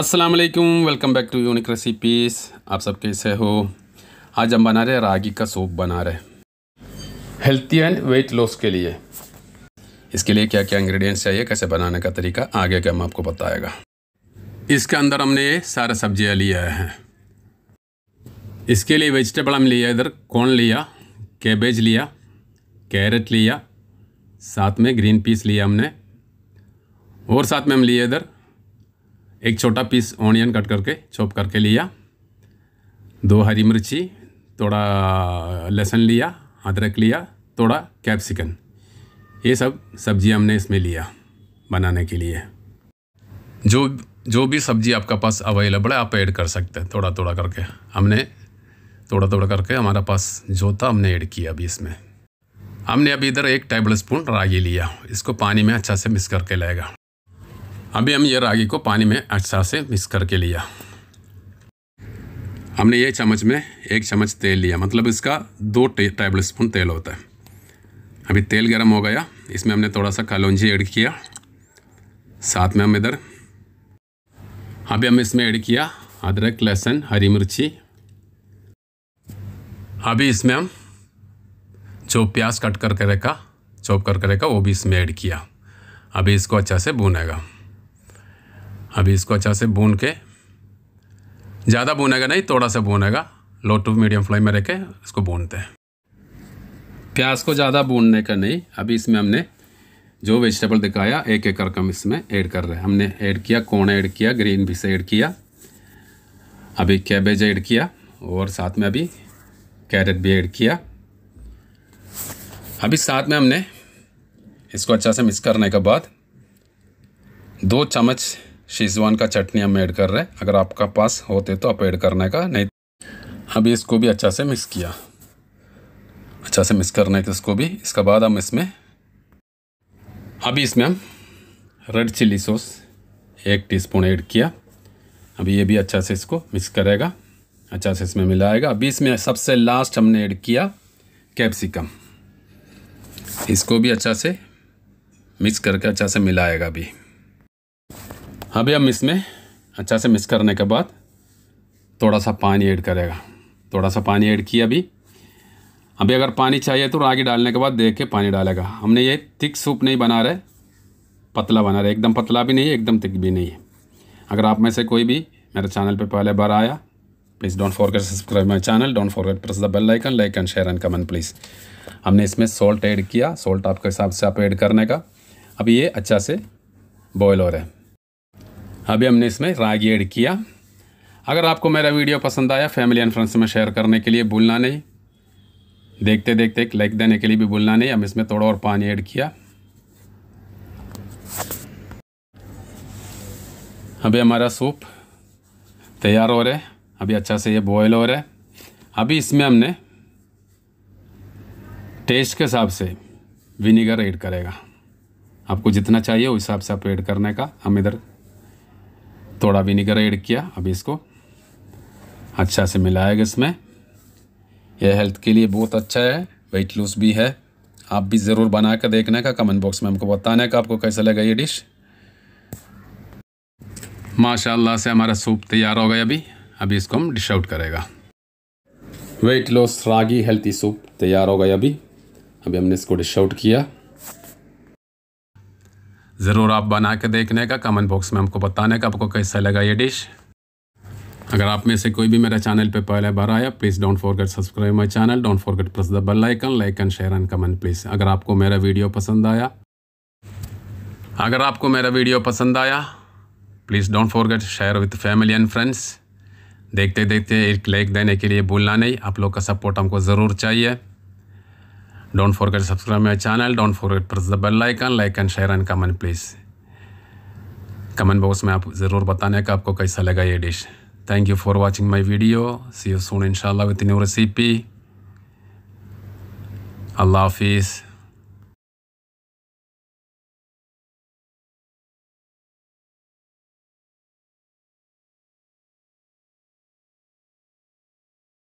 अस्सलाम वालेकुम welcome back to unique recipes आप सब कैसे हो आज हम बना रहे रागी का सूप बना रहे हेल्थी एंड वेट लॉस के लिए इसके लिए क्या क्या इंग्रेडिएंट्स चाहिए कैसे बनाने का तरीका आगे के हम आपको बताएगा इसके अंदर हमने ये सारा सब्जियाँ लिया है इसके लिए वेजिटेबल हम लिया इधर कॉर्न लिया कैबेज लिया कैरेट लिया साथ में ग्रीन पीस लिया हमने और साथ में हम लिए इधर एक छोटा पीस ऑनियन कट करके चॉप करके लिया दो हरी मिर्ची थोड़ा लहसुन लिया अदरक लिया थोड़ा कैप्सिकन ये सब सब्जी हमने इसमें लिया बनाने के लिए जो जो भी सब्ज़ी आपका पास अवेलेबल है आप ऐड कर सकते हैं थोड़ा थोड़ा करके हमने थोड़ा थोड़ा करके हमारा पास जो था हमने ऐड किया अभी इसमें हमने अभी इधर एक टेबल स्पून रागी लिया इसको पानी में अच्छा से मिक्स करके लाएगा अभी हम ये रागी को पानी में अच्छा से मिक्स करके लिया हमने ये चम्मच में एक चम्मच तेल लिया मतलब इसका दो टेबल स्पून तेल होता है अभी तेल गर्म हो गया इसमें हमने थोड़ा सा कलौजी ऐड किया साथ में हम इधर अभी हम इसमें ऐड किया अदरक लहसुन हरी मिर्ची अभी इसमें हम जो प्याज कट करके रखा चॉप करके रखा वो भी इसमें ऐड किया अभी इसको अच्छा से भूनेगा अभी इसको अच्छा से भून के ज़्यादा भूनेगा नहीं थोड़ा सा भूनेगा लो टू मीडियम फ्लेम में रख के इसको भूनते हैं प्याज को ज़्यादा भूनने का नहीं अभी इसमें हमने जो वेजिटेबल दिखाया एक एक करके हम इसमें ऐड कर रहे हैं हमने ऐड किया कोण ऐड किया ग्रीन से ऐड किया अभी कैबेज ऐड किया और साथ में अभी कैरेट भी ऐड किया अभी साथ में हमने इसको अच्छा से मिक्स करने के बाद दो चम्मच शेजवान का चटनी हम ऐड कर रहे हैं अगर आपका पास होते तो आप ऐड करने का नहीं तो- अभी इसको भी अच्छा से मिक्स किया अच्छा से मिक्स करने के इसको भी इसके बाद हम इसमें अभी इसमें हम रेड चिल्ली सॉस एक टीस्पून ऐड किया अभी ये भी अच्छा से इसको मिक्स करेगा अच्छा से इसमें मिलाएगा अभी इसमें सबसे लास्ट हमने ऐड किया कैप्सिकम इसको भी अच्छा से मिक्स करके अच्छा से मिलाएगा अभी अभी हम इसमें अच्छा से मिक्स करने के बाद थोड़ा सा पानी ऐड करेगा थोड़ा सा पानी ऐड किया अभी अभी अगर पानी चाहिए तो रागी डालने के बाद देख के पानी डालेगा हमने ये थिक सूप नहीं बना रहे पतला बना रहे एकदम पतला भी नहीं है एकदम थिक भी नहीं है अगर आप में से कोई भी मेरे चैनल पे पहले बार आया please don't forget subscribe my channel don't forget press the bell icon like and share and comment please हमने इसमें सॉल्ट ऐड किया सॉल्ट आपके हिसाब से आप ऐड करने का अभी ये अच्छा से बॉयल हो रहा है अभी हमने इसमें रागी ऐड किया अगर आपको मेरा वीडियो पसंद आया फैमिली एंड फ्रेंड्स में शेयर करने के लिए भूलना नहीं देखते देखते एक लाइक देने के लिए भी भूलना नहीं हम इसमें थोड़ा और पानी ऐड किया अभी हमारा सूप तैयार हो रहा है अभी अच्छा से ये बॉयल हो रहा है अभी इसमें हमने टेस्ट के हिसाब से विनीगर ऐड करेगा आपको जितना चाहिए उस हिसाब से आप ऐड करने का हम इधर थोड़ा विनीगर ऐड किया अभी इसको अच्छा से मिलाएगा इसमें यह हेल्थ के लिए बहुत अच्छा है वेट लूज भी है आप भी ज़रूर बना कर देखने का कमेंट बॉक्स में हमको बताने का आपको कैसा लगा ये डिश माशाल्लाह से हमारा सूप तैयार हो गया अभी अभी इसको हम डिश आउट करेगा weight loss ragi healthy soup तैयार हो गया अभी अभी हमने इसको डिश आउट किया ज़रूर आप बना के देखने का कमेंट बॉक्स में हमको बताने का आपको कैसा लगा ये डिश अगर आप में से कोई भी मेरा चैनल पे पहले बार आया please don't forget subscribe my channel don't forget press the bell icon like and share and comment please अगर आपको मेरा वीडियो पसंद आया अगर आपको मेरा वीडियो पसंद आया please don't forget share with family and friends देखते देखते एक लाइक देने के लिए भूलना नहीं आप लोग का सपोर्ट हमको ज़रूर चाहिए don't forget subscribe my channel don't forget press the bell icon like and share and comment please comment box में आप ज़रूर बताने का आपको कैसा लगा ये dish thank you for watching my video see you soon इन शाह न्यू रेसिपी अल्लाह हाफिज़